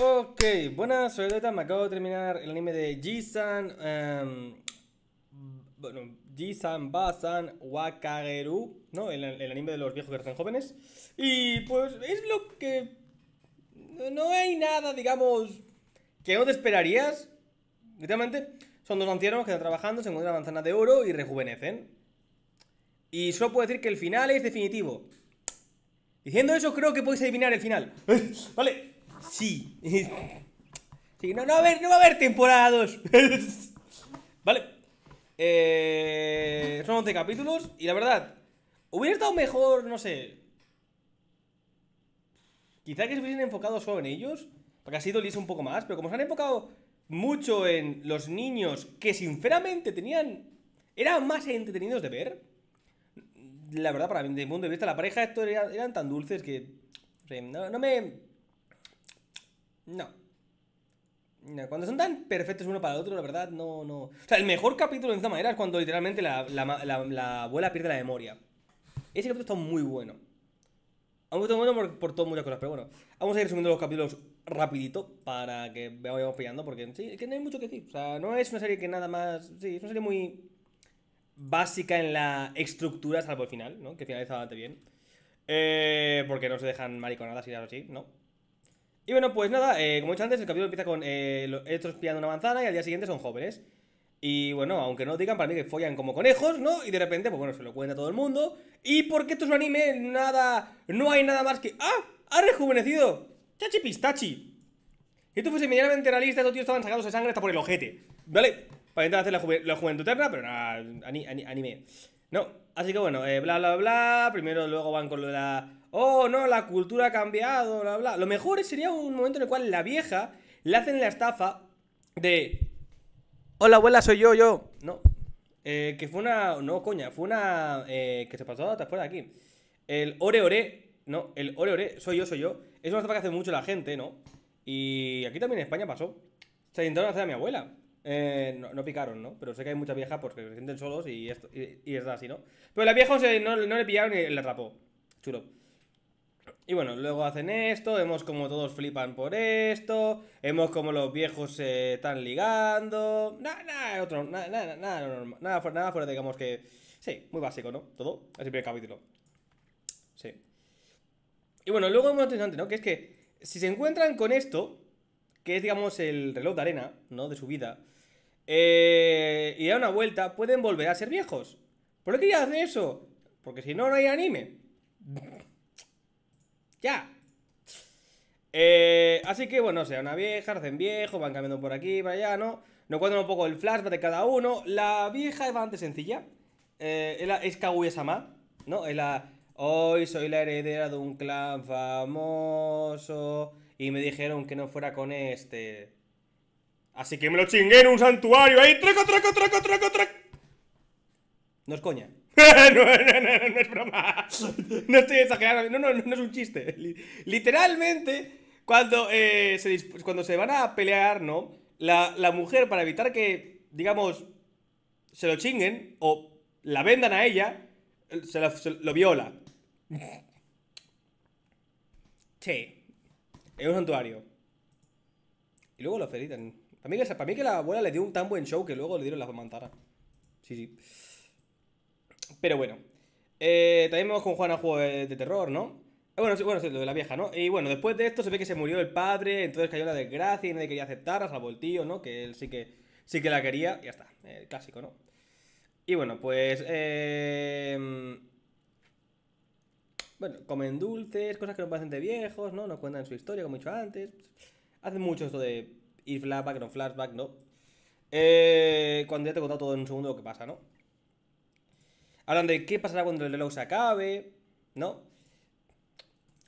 ok, buenas, soy Leta. me acabo de terminar el anime de Jisan, em, bueno, Jisan, Basan, Wakageru, ¿no? El, anime de los viejos que hacen jóvenes. Y pues es lo que... No hay nada, digamos, que no te esperarías, literalmente. Son dos ancianos que están trabajando, se encuentran una manzana de oro y rejuvenecen. Y solo puedo decir que el final es definitivo. Diciendo eso, creo que podéis adivinar el final. vale. Sí. sí no, no, va a haber, no va a haber temporada vale. Eh, son 11 capítulos y la verdad, hubiera estado mejor, no sé. Quizá que se hubiesen enfocado solo en ellos, Porque ha así doliese un poco más, pero como se han enfocado mucho en los niños que sinceramente tenían... Eran más entretenidos de ver. La verdad, para mí, desde mi punto de vista, la pareja estos eran, eran tan dulces que... no me... No. Cuando son tan perfectos uno para el otro, la verdad, no, no. O sea, el mejor capítulo de esta manera es cuando literalmente la, abuela pierde la memoria. Ese capítulo está muy bueno. Ha muy bueno por, por todas muchas cosas, pero bueno. Vamos a ir resumiendo los capítulos rapidito para que vayamos pillando, porque sí, es que no hay mucho que decir. O sea, no es una serie que nada más... Sí, es una serie muy básica en la estructura, salvo el final, ¿no? Que finaliza bastante bien. Eh, porque no se dejan mariconadas y así, ¿no? Y bueno, pues nada, eh, como he dicho antes, el capítulo empieza con eh, estos pillando una manzana y al día siguiente son jóvenes. Y bueno, aunque no digan, para mí que follan como conejos, ¿no? Y de repente, pues bueno, se lo cuenta todo el mundo. Y porque esto es un anime, nada, no hay nada más que... ¡Ah! ¡Ha rejuvenecido! ¡Chachi pistachi! Y tú fuese medianamente realista, estos tíos estaban sacados de sangre hasta por el ojete, ¿vale? Para intentar hacer la, juventud eterna, pero nada, anime. No, así que bueno, eh, bla, bla, bla, primero luego van con lo de la... Oh, no, la cultura ha cambiado, bla, bla. Lo mejor sería un momento en el cual la vieja le hacen la estafa de... Hola, abuela, soy yo, yo. No, eh, que fue una... No, coña, fue una... Eh, que se pasó otra fuera de aquí. El ore, ore, no, el ore, ore, soy yo, soy yo. Es una estafa que hace mucho la gente, ¿no? Y aquí también en España pasó. Se intentaron hacer a mi abuela. Eh, no, picaron, ¿no? Pero sé que hay mucha vieja porque pues, se sienten solos y, esto, y, es así, ¿no? Pero la vieja no, no le pillaron ni le atrapó. Chulo. Y bueno, luego hacen esto, vemos como todos flipan por esto, vemos como los viejos se están ligando, nada, nada, otro, nada, nada, nada, nada, fuera, nada fuera, digamos que, sí, muy básico, ¿no? Todo, es el capítulo. Sí. Y bueno, luego es muy interesante, ¿no? Que es que si se encuentran con esto, que es, digamos, el reloj de arena, ¿no? De su vida, eh, y a una vuelta, pueden volver a ser viejos. ¿Por qué hace eso? Porque si no, no hay anime. ya. Eh, así que, bueno, sea una vieja, hacen viejo, van cambiando por aquí, para allá, ¿no? Nos cuentan un poco el flashback de cada uno. La vieja es bastante sencilla. Eh, es, es Kaguya-sama, ¿no? Es la... Hoy soy la heredera de un clan famoso y me dijeron que no fuera con este. Así que me lo chingué en un santuario ahí. ¡Traco, traco, traco, traco, traco! No es coña. no, no, no, no, es broma. No estoy exagerando. No, no, no es un chiste. Literalmente, cuando, eh, se, cuando se van a pelear, ¿no? La, la mujer, para evitar que, digamos, se lo chinguen o la vendan a ella, eh, se lo, lo viola. Sí. En un santuario. Y luego lo felicitan. Para mí, que, la abuela le dio un tan buen show que luego le dieron la manzanas Sí, sí. Pero bueno. Eh, también vemos con Juana juego de, terror, ¿no? Eh, bueno, sí, bueno, lo de la vieja, ¿no? Y bueno, después de esto se ve que se murió el padre, entonces cayó la desgracia y nadie quería aceptarla, salvo el tío, ¿no? Que él sí que, sí que la quería, y ya está, clásico, ¿no? Y bueno, pues... Eh, bueno, comen dulces, cosas que no parecen de viejos, ¿no? Nos cuentan su historia, como he dicho antes. hace mucho esto de y flashback, no flashback, no. Eh, cuando ya te he contado todo en un segundo lo que pasa, ¿no? Hablan de qué pasará cuando el reloj se acabe, ¿no?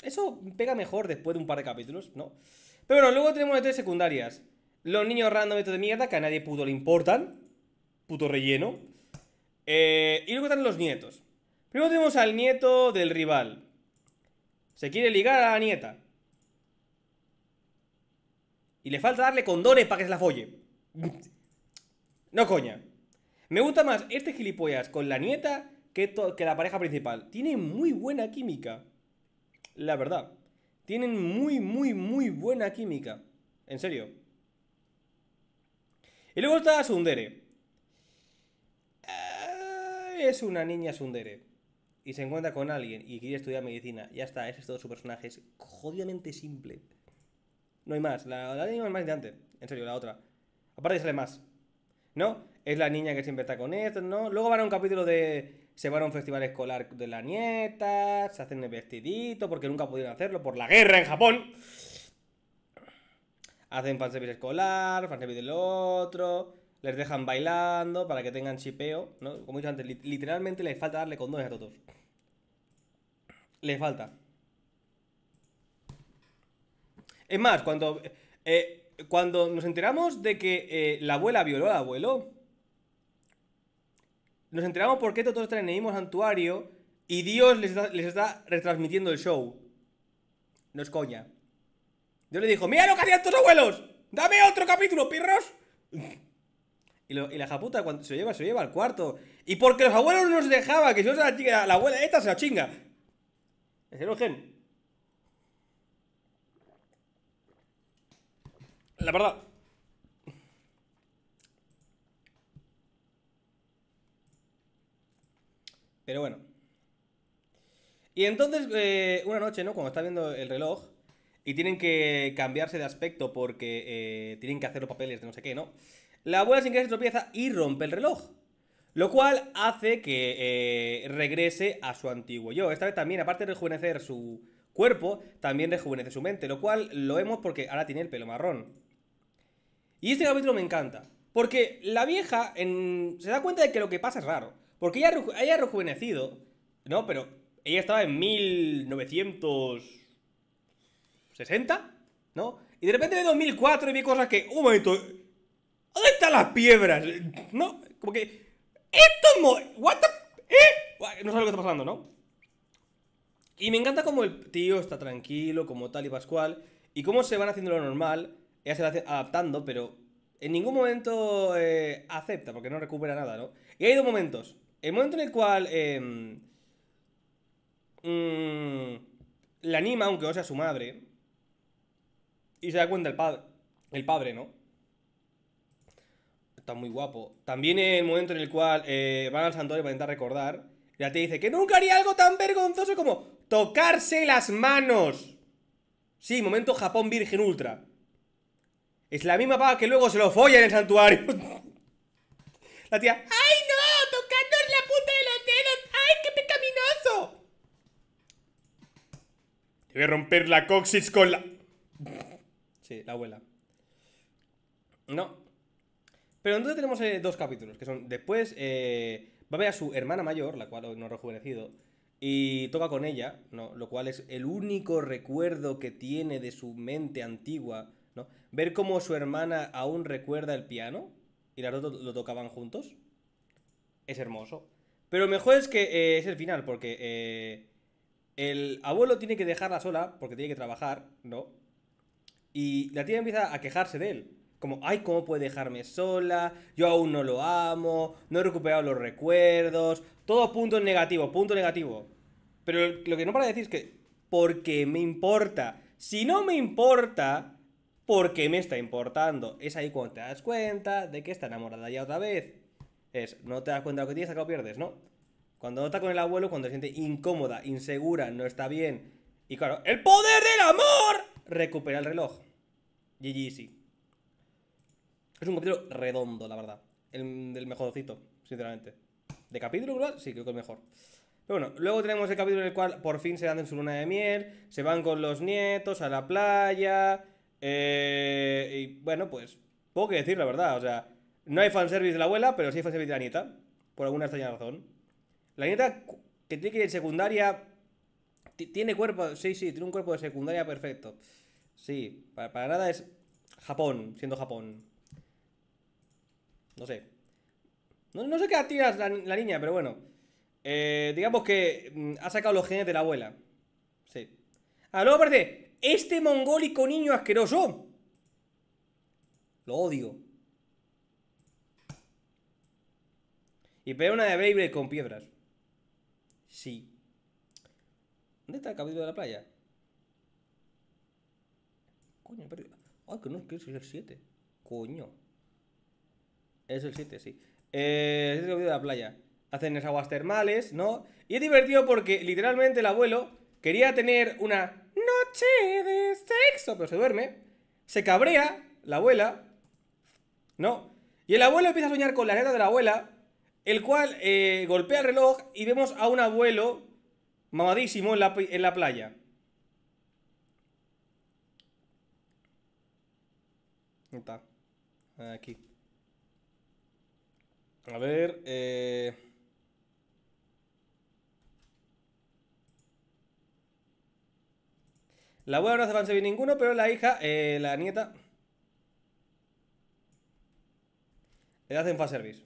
Eso pega mejor después de un par de capítulos, ¿no? Pero bueno, luego tenemos las tres secundarias. Los niños random de mierda que a nadie puto le importan. Puto relleno. Eh, y luego están los nietos. Primero tenemos al nieto del rival. Se quiere ligar a la nieta. Y le falta darle condones para que se la folle. No coña. Me gusta más este gilipollas con la nieta que, que la pareja principal. Tienen muy buena química. La verdad. Tienen muy, muy, muy buena química. En serio. Y luego está Sundere. Ah, es una niña Sundere. Y se encuentra con alguien y quiere estudiar medicina. Ya está, ese es todo su personaje. Es jodidamente simple. No hay más. La, la niña es más antes. En serio, la otra. Aparte sale más. ¿No? Es la niña que siempre está con esto, ¿no? Luego van a un capítulo de. Se van a un festival escolar de la nieta. Se hacen el vestidito porque nunca pudieron hacerlo por la guerra en Japón. Hacen fanservice escolar, fanservice del otro. Les dejan bailando para que tengan chipeo, ¿no? Como he dicho antes, literalmente les falta darle condones a todos. Les falta. Es más, cuando, eh, cuando nos enteramos de que eh, la abuela violó al abuelo, nos enteramos por qué todos tenemos santuario y Dios les, está retransmitiendo el show. No es coña. Dios le dijo, mira lo que hacían tus abuelos. Dame otro capítulo, pirros. Y, la japuta cuando se lleva, se lleva al cuarto. Y porque los abuelos no nos dejaban, que si no se la, la abuela esta se la chinga. Es el La verdad. Pero bueno. Y entonces, eh, una noche, ¿no? Cuando está viendo el reloj y tienen que cambiarse de aspecto porque eh, tienen que hacer los papeles de no sé qué, ¿no? La abuela sin querer se tropieza y rompe el reloj. Lo cual hace que eh, regrese a su antiguo yo. Esta vez también, aparte de rejuvenecer su cuerpo, también rejuvenece su mente. Lo cual lo vemos porque ahora tiene el pelo marrón. Y este capítulo me encanta. Porque la vieja se da cuenta de que lo que pasa es raro. Porque ella, ha rejuvenecido, ¿no? Pero ella estaba en 1960, ¿no? Y de repente ve 2004 y ve cosas que... Un momento... ¿Dónde están las piedras? ¿No? Como que... ¡Esto es... ¿What the... ¿Eh? No sabe lo que está pasando, ¿no? Y me encanta como el tío está tranquilo, como tal y pascual, y cómo se van haciendo lo normal, ella se va adaptando, pero en ningún momento eh, acepta, porque no recupera nada, ¿no? Y hay dos momentos. El momento en el cual em, mm, la anima, aunque no sea su madre, y se da cuenta el padre, el padre, ¿no? Está muy guapo. También el momento en el cual eh, van al santuario para intentar recordar, ya te dice que nunca haría algo tan vergonzoso como tocarse las manos. Sí, momento Japón Virgen Ultra. Es la misma pava que luego se lo folla en el santuario. la tía, ¡ay no! ¡Tocando la puta de los dedos! ¡Ay, qué pecaminoso! Te voy a romper la coxis con la... Sí, la abuela. No. Pero entonces tenemos eh, dos capítulos, que son después eh, va a ver a su hermana mayor, la cual no ha rejuvenecido, y toca con ella, ¿no? Lo cual es el único recuerdo que tiene de su mente antigua Ver cómo su hermana aún recuerda el piano y las dos lo tocaban juntos es hermoso. Pero mejor es que eh, es el final, porque eh, el abuelo tiene que dejarla sola porque tiene que trabajar, ¿no? Y la tía empieza a quejarse de él. Como, ay, ¿cómo puede dejarme sola? Yo aún no lo amo, no he recuperado los recuerdos. Todo punto negativo, punto negativo. Pero lo que no para decir es que, porque me importa. Si no me importa, porque me está importando. Es ahí cuando te das cuenta de que está enamorada ya otra vez. Es, no te das cuenta de lo que tienes, acá que lo pierdes, ¿no? Cuando no está con el abuelo, cuando se siente incómoda, insegura, no está bien. Y claro, ¡el poder del amor! Recupera el reloj. GG, sí. Es un capítulo redondo, la verdad. El, el mejorcito, sinceramente. De capítulo sí, creo que es mejor. Pero bueno, luego tenemos el capítulo en el cual por fin se dan en su luna de miel, se van con los nietos a la playa, eh, y bueno, pues poco que decir, la verdad. O sea, no hay fanservice de la abuela, pero sí hay fanservice de la nieta. Por alguna extraña razón. La nieta que tiene que ir en secundaria. Tiene cuerpo. Sí, sí, tiene un cuerpo de secundaria perfecto. Sí, para, nada es Japón, siendo Japón. No sé. No, sé qué tiras la, niña, pero bueno. Eh, digamos que mm, ha sacado los genes de la abuela. Sí. Ah, luego aparece! este mongólico niño asqueroso. Lo odio. Y peona una de baby con piedras. Sí. ¿Dónde está el cabildo de la playa? Coño, he perdido. Ay, que no, que es el 7. Coño. Es el 7, sí. Eh, es el cabildo de la playa. Hacen esas aguas termales, ¿no? Y es divertido porque literalmente el abuelo quería tener una noche de sexo. Pero se duerme, se cabrea la abuela, ¿no? Y el abuelo empieza a soñar con la neta de la abuela, el cual eh, golpea el reloj y vemos a un abuelo mamadísimo en la, en la playa. Está. Aquí. A ver, eh... La abuela no hace fanservice ninguno, pero la hija, eh, la nieta, le hacen fanservice.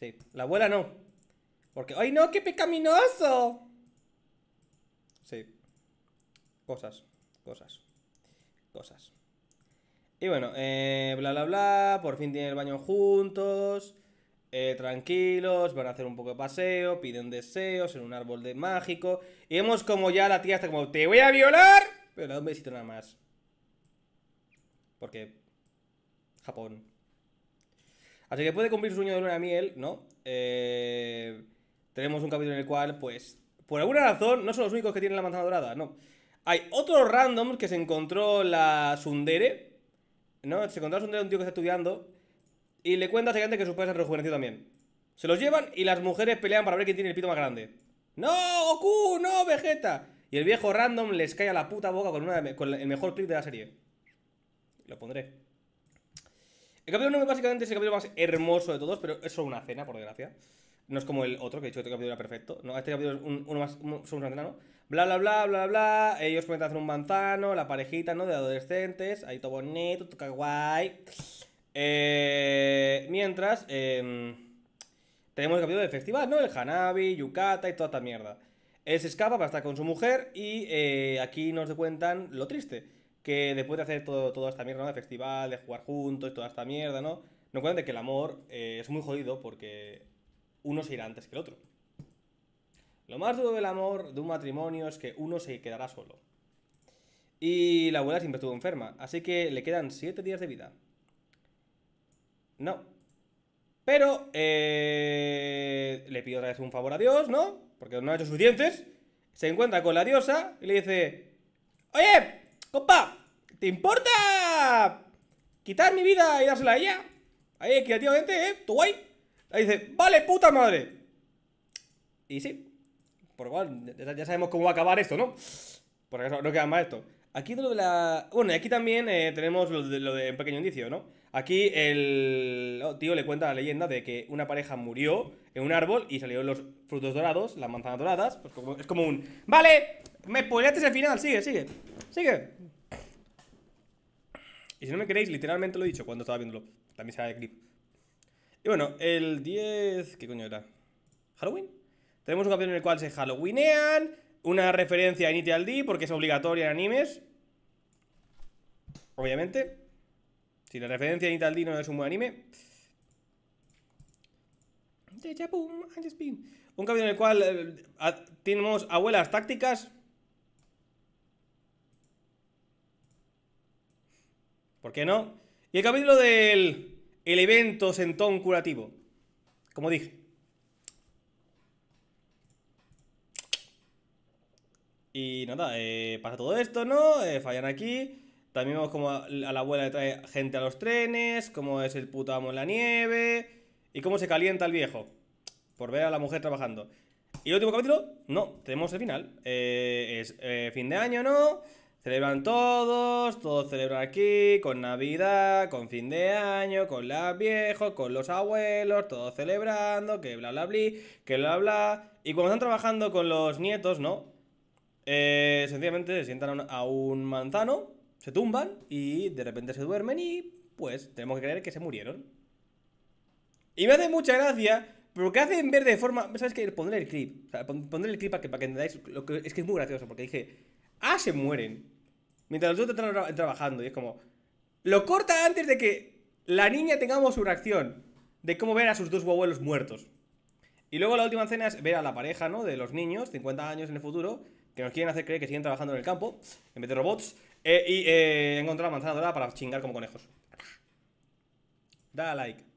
Sí, la abuela no. Porque, ¡ay no, qué pecaminoso! Sí. Cosas, cosas, cosas. Y bueno, eh, bla bla bla, por fin tiene el baño juntos eh, tranquilos, van a hacer un poco de paseo, piden deseos en un árbol de mágico. Y vemos como ya la tía está como, te voy a violar. Pero le da un besito nada más. Porque... Japón. Así que puede cumplir su sueño de una miel, ¿no? Eh, tenemos un capítulo en el cual, pues, por alguna razón, no son los únicos que tienen la manzana dorada, no. Hay otro random que se encontró la Sundere, ¿no? Se encontró la Sundere un tío que está estudiando y le cuenta a gente este que sus padres han rejuvenecido también. Se los llevan y las mujeres pelean para ver quién tiene el pito más grande. ¡No, Goku! ¡No, Vegeta! Y el viejo random les cae a la puta boca con, una, con el mejor clip de la serie. Lo pondré. El capítulo 9 básicamente es el capítulo más hermoso de todos, pero es solo una cena, por desgracia. No es como el otro, que he dicho que este capítulo era perfecto. No, este capítulo es uno más, un, una cena, ¿no? Bla, bla, bla, bla, bla. Ellos a hacer un manzano, la parejita, ¿no? De adolescentes. Ahí todo bonito, todo guay. Eh, mientras, em, tenemos el capítulo del festival, ¿no? El Hanabi, Yukata y toda esta mierda. Él se escapa para estar con su mujer y eh, aquí nos cuentan lo triste, que después de hacer todo, toda esta mierda, ¿no? festival, de jugar juntos, y toda esta mierda, ¿no? Nos cuentan que el amor eh, es muy jodido porque uno se irá antes que el otro. Lo más duro del amor de un matrimonio es que uno se quedará solo. Y la abuela siempre estuvo enferma, así que le quedan 7 días de vida. No. Pero eh, le pido otra vez un favor a Dios, ¿no? Porque no ha hecho suficientes. Se encuentra con la diosa y le dice: Oye, copa ¿te importa quitar mi vida y dársela a ella? Ahí, creativamente, ¿eh? ¿Tú guay? Ahí dice: Vale, puta madre. Y sí. Por lo cual, ya sabemos cómo va a acabar esto, ¿no? Por eso no queda más esto. Aquí lo de la. Bueno, y aquí también eh, tenemos lo de, lo de un pequeño indicio, ¿no? Aquí el oh, tío le cuenta la leyenda de que una pareja murió en un árbol y salieron los frutos dorados, las manzanas doradas. Pues es como un... ¡Vale! Me spoileaste el final, sigue, sigue, sigue. Y si no me creéis, literalmente lo he dicho cuando estaba viéndolo. También sale el clip. Y bueno, el 10... ¿Qué coño era? ¿Halloween? Tenemos un capítulo en el cual se halloweenean, una referencia a Initial D porque es obligatoria en animes. Obviamente. Si la referencia a Nital no es un buen anime. Un capítulo en el cual eh, tenemos abuelas tácticas. ¿Por qué no? Y el capítulo del el evento sentón curativo. Como dije. Y nada, eh, pasa todo esto, ¿no? Eh, fallan aquí. También vemos como a la abuela le trae gente a los trenes, cómo es el puto amo en la nieve y cómo se calienta el viejo por ver a la mujer trabajando. Y último capítulo, no, tenemos el final. Eh, es eh, fin de año, ¿no? Celebran todos, todos celebran aquí, con Navidad, con fin de año, con las viejos, con los abuelos, todos celebrando, que bla bla bla, que bla bla. Y cuando están trabajando con los nietos, ¿no? Eh, sencillamente se sientan a un manzano se tumban y de repente se duermen y pues tenemos que creer que se murieron. Y me hace mucha gracia, pero que hacen ver de forma... ¿Sabes qué? Pondré el clip. O pondré el clip para que, entendáis. Lo es que es muy gracioso, porque dije, ah, se mueren. Mientras los dos están trabajando y es como... Lo corta antes de que la niña tengamos su reacción de cómo ver a sus dos abuelos muertos. Y luego la última escena es ver a la pareja, ¿no? De los niños, 50 años en el futuro, que nos quieren hacer creer que siguen trabajando en el campo, en vez de robots. Eh, y eh, he encontrado la manzana dorada para chingar como conejos. Da like.